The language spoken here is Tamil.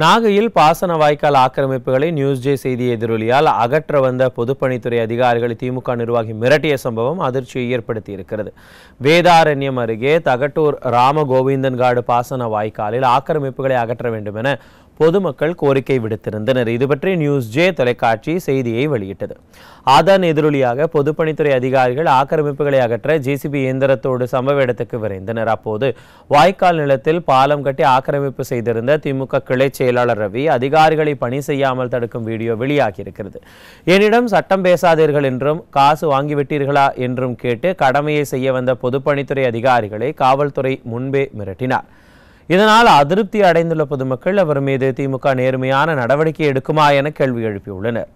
நாகையில் பாசன வாய்க்கால் ஆக்கிரமிப்புகளை நியூஸ் ஜே செய்தி எதிரொலியால் அகற்ற வந்த பொதுப்பணித்துறை அதிகாரிகளை திமுக நிர்வாகி மிரட்டிய சம்பவம் அதிர்ச்சியை ஏற்படுத்தி இருக்கிறது வேதாரண்யம் அருகே தகட்டூர் காடு பாசன வாய்க்காலில் ஆக்கிரமிப்புகளை அகற்ற வேண்டும் என பொதுமக்கள் கோரிக்கை விடுத்திருந்தனர் இது பற்றி நியூஸ் ஜே தொலைக்காட்சி செய்தியை வெளியிட்டது அதன் எதிரொலியாக பொதுப்பணித்துறை அதிகாரிகள் ஆக்கிரமிப்புகளை அகற்ற ஜேசிபி இயந்திரத்தோடு சம்பவ இடத்துக்கு விரைந்தனர் அப்போது வாய்க்கால் நிலத்தில் பாலம் கட்டி ஆக்கிரமிப்பு செய்திருந்த திமுக கிளை செயலாளர் ரவி அதிகாரிகளை பணி செய்யாமல் தடுக்கும் வீடியோ வெளியாகியிருக்கிறது என்னிடம் சட்டம் பேசாதீர்கள் என்றும் காசு வாங்கிவிட்டீர்களா என்றும் கேட்டு கடமையை செய்ய வந்த பொதுப்பணித்துறை அதிகாரிகளை காவல்துறை முன்பே மிரட்டினார் இதனால் அதிருப்தி அடைந்துள்ள பொதுமக்கள் அவர் மீது திமுக நேர்மையான நடவடிக்கை எடுக்குமா என கேள்வி எழுப்பியுள்ளனர்